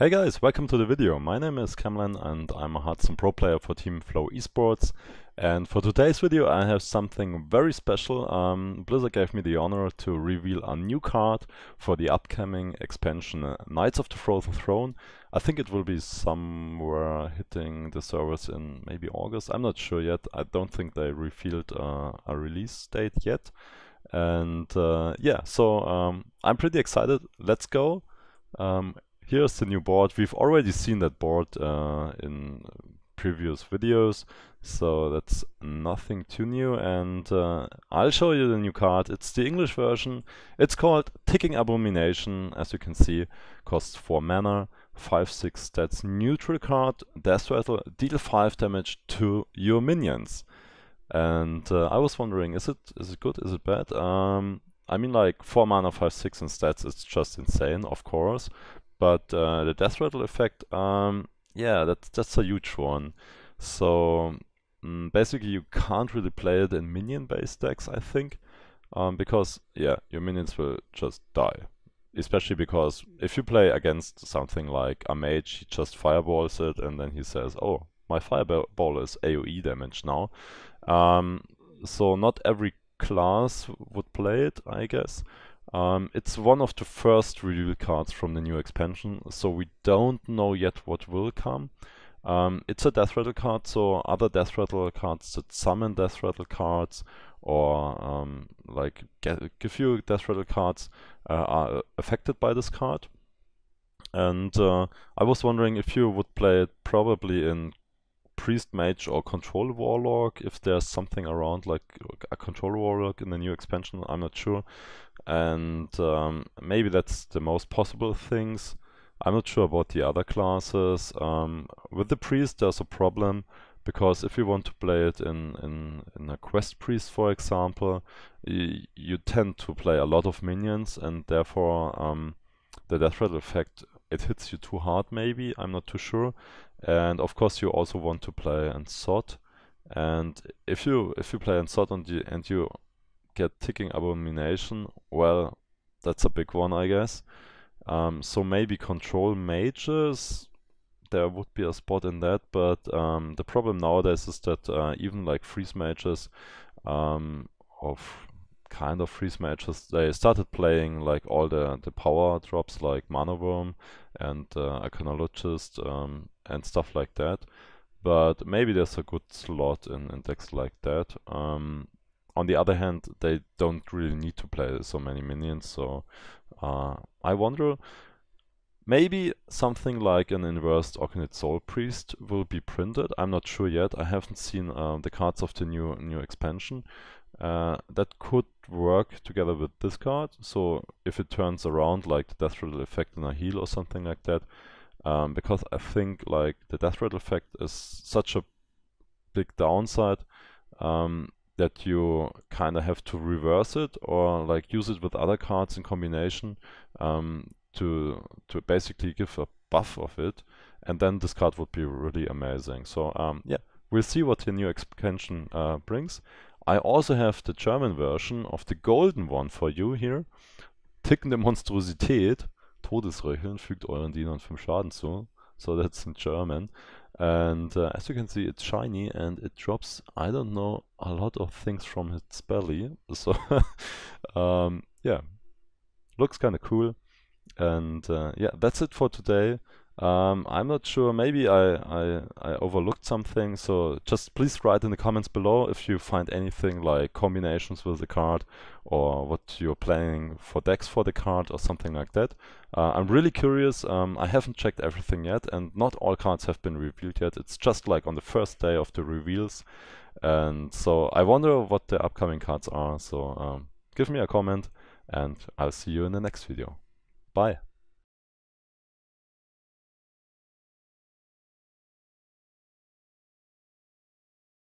Hey guys, welcome to the video. My name is Kamlan and I'm a Hudson Pro player for Team Flow Esports. And for today's video I have something very special. Um, Blizzard gave me the honor to reveal a new card for the upcoming expansion uh, Knights of the Frozen Throne. I think it will be somewhere hitting the servers in maybe August. I'm not sure yet. I don't think they revealed uh, a release date yet. And uh, yeah, so um, I'm pretty excited. Let's go. Um, Here's the new board. We've already seen that board uh, in previous videos, so that's nothing too new. And uh, I'll show you the new card. It's the English version. It's called Ticking Abomination. As you can see, costs 4 mana, 5-6 stats neutral card, Death Rattle, deal 5 damage to your minions. And uh, I was wondering, is it is it good? Is it bad? Um, I mean, like 4 mana, 5, 6 in stats, it's just insane, of course. But uh, the death rattle effect, um, yeah, that's that's a huge one. So um, basically, you can't really play it in minion-based decks, I think, um, because yeah, your minions will just die. Especially because if you play against something like a mage, he just fireballs it, and then he says, "Oh, my fireball is AOE damage now." Um, so not every class would play it, I guess. Um, it's one of the first reveal cards from the new expansion, so we don't know yet what will come. Um, it's a death rattle card, so other death rattle cards that summon death rattle cards or um, like get, give you death rattle cards uh, are affected by this card. And uh, I was wondering if you would play it probably in priest mage or control warlock if there's something around like a control warlock in the new expansion i'm not sure and um, maybe that's the most possible things i'm not sure about the other classes um, with the priest there's a problem because if you want to play it in, in, in a quest priest for example you tend to play a lot of minions and therefore um, the death effect it hits you too hard maybe, I'm not too sure. And of course you also want to play and sort And if you if you play and sort and the and you get ticking abomination, well, that's a big one, I guess. Um, so maybe control mages, there would be a spot in that, but um, the problem nowadays is that uh, even like freeze mages um, of kind of freeze matches. They started playing like all the, the power drops like Mana Worm and uh, Iconologist um, and stuff like that. But maybe there's a good slot in, in decks like that. Um, on the other hand, they don't really need to play so many minions, so uh, I wonder Maybe something like an inverted Occanid Soul Priest will be printed. I'm not sure yet. I haven't seen uh, the cards of the new new expansion. Uh, that could work together with this card. So if it turns around like the Death Rattle effect in a heal or something like that, um, because I think like the Death Rattle effect is such a big downside um, that you kind of have to reverse it or like use it with other cards in combination um, to to basically give a buff of it, and then this card would be really amazing. So um, yeah, we'll see what the new expansion uh, brings. I also have the German version of the golden one for you here. Tickende Monstrosität, Todesröcheln, fügt euren Dienern vom Schaden zu. So that's in German. And uh, as you can see, it's shiny and it drops, I don't know, a lot of things from its belly. So, um, yeah, looks kind of cool. And uh, yeah, that's it for today. Um, I'm not sure. Maybe I, I, I overlooked something. So just please write in the comments below if you find anything like combinations with the card or what you're planning for decks for the card or something like that. Uh, I'm really curious. Um, I haven't checked everything yet, and not all cards have been revealed yet. It's just like on the first day of the reveals, and so I wonder what the upcoming cards are. So um, give me a comment, and I'll see you in the next video. Bye.